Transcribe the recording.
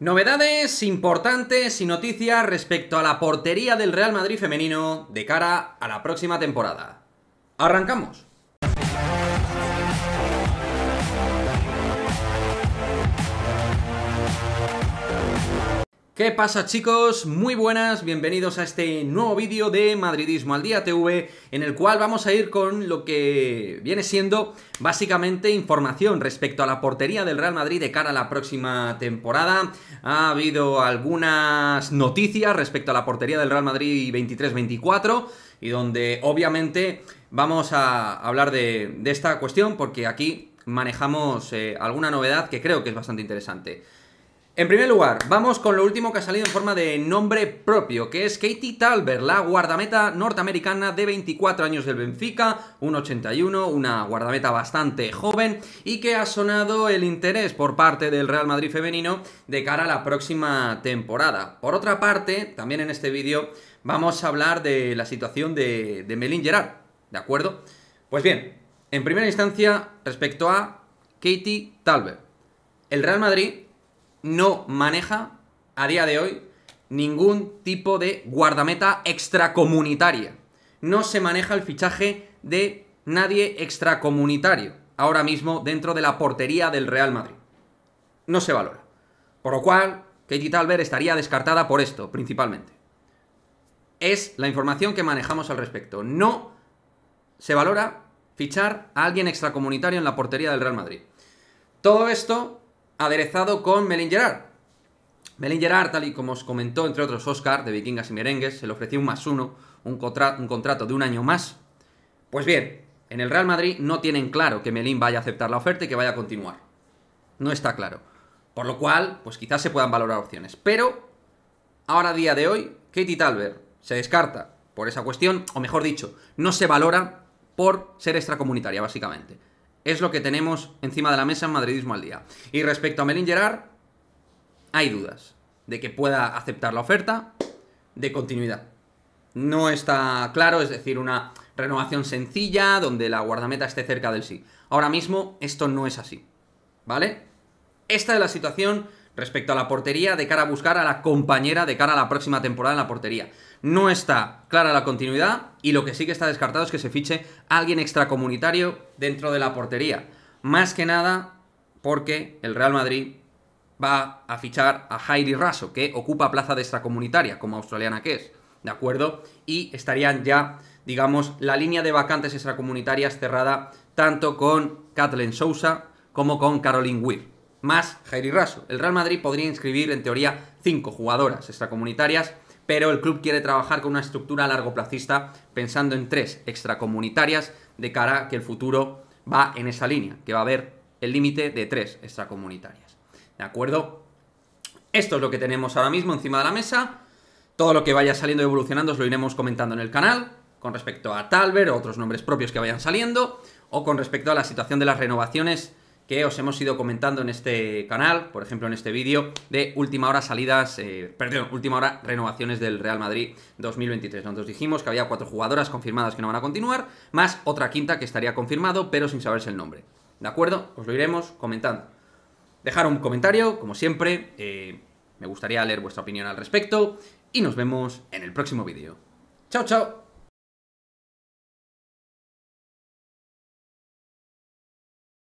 Novedades importantes y noticias respecto a la portería del Real Madrid femenino de cara a la próxima temporada. Arrancamos. ¿Qué pasa chicos? Muy buenas, bienvenidos a este nuevo vídeo de Madridismo al Día TV en el cual vamos a ir con lo que viene siendo básicamente información respecto a la portería del Real Madrid de cara a la próxima temporada. Ha habido algunas noticias respecto a la portería del Real Madrid 23-24 y donde obviamente vamos a hablar de, esta cuestión porque aquí manejamos eh, alguna novedad que creo que es bastante interesante. En primer lugar, vamos con lo último que ha salido en forma de nombre propio, que es Katie Talbert, la guardameta norteamericana de 24 años del Benfica, 81, una guardameta bastante joven y que ha sonado el interés por parte del Real Madrid femenino de cara a la próxima temporada. Por otra parte, también en este vídeo vamos a hablar de la situación de, de Melín Gerard, ¿de acuerdo? Pues bien, en primera instancia, respecto a Katie Talbert. El Real Madrid no maneja a día de hoy ningún tipo de guardameta extracomunitaria. No se maneja el fichaje de nadie extracomunitario ahora mismo dentro de la portería del Real Madrid. No se valora. Por lo cual, Katie Talbert estaría descartada por esto, principalmente. Es la información que manejamos al respecto. No se valora fichar a alguien extracomunitario en la portería del Real Madrid. Todo esto aderezado con Melin Gerard. Melin Gerard, tal y como os comentó, entre otros Oscar de Vikingas y Merengues, se le ofreció un más uno, un, contrato de un año más. Pues bien, en el Real Madrid no tienen claro que Melin vaya a aceptar la oferta y que vaya a continuar. No está claro. Por lo cual, pues quizás se puedan valorar opciones. Pero, ahora a día de hoy, Katie Talbert se descarta por esa cuestión, o mejor dicho, no se valora por ser extracomunitaria, básicamente. Es lo que tenemos encima de la mesa en Madridismo al día. Y respecto a Melin Gerard, hay dudas de que pueda aceptar la oferta de continuidad. No está claro, es decir, una renovación sencilla donde la guardameta esté cerca del sí. Ahora mismo esto no es así, ¿vale? Esta es la situación respecto a la portería de cara a buscar a la compañera de cara a la próxima temporada en la portería. No está clara la continuidad y lo que sí que está descartado es que se fiche alguien extracomunitario dentro de la portería. Más que nada porque el Real Madrid va a fichar a Jairi Raso, que ocupa plaza de extracomunitaria, como australiana que es, ¿de acuerdo? Y estarían ya, digamos, la línea de vacantes extracomunitarias cerrada tanto con Kathleen Sousa como con Caroline Weir más Jairi Raso. El Real Madrid podría inscribir, en teoría, cinco jugadoras extracomunitarias, pero el club quiere trabajar con una estructura largo largoplacista pensando en tres extracomunitarias de cara a que el futuro va en esa línea, que va a haber el límite de tres extracomunitarias. ¿De acuerdo? Esto es lo que tenemos ahora mismo encima de la mesa. Todo lo que vaya saliendo y evolucionando os lo iremos comentando en el canal, con respecto a Talver o otros nombres propios que vayan saliendo, o con respecto a la situación de las renovaciones que os hemos ido comentando en este canal, por ejemplo en este vídeo, de última hora salidas, eh, perdón, última hora renovaciones del Real Madrid 2023. donde os dijimos que había cuatro jugadoras confirmadas que no van a continuar, más otra quinta que estaría confirmado, pero sin saberse el nombre. ¿De acuerdo? Os lo iremos comentando. Dejar un comentario, como siempre, eh, me gustaría leer vuestra opinión al respecto, y nos vemos en el próximo vídeo. ¡Chao, chao!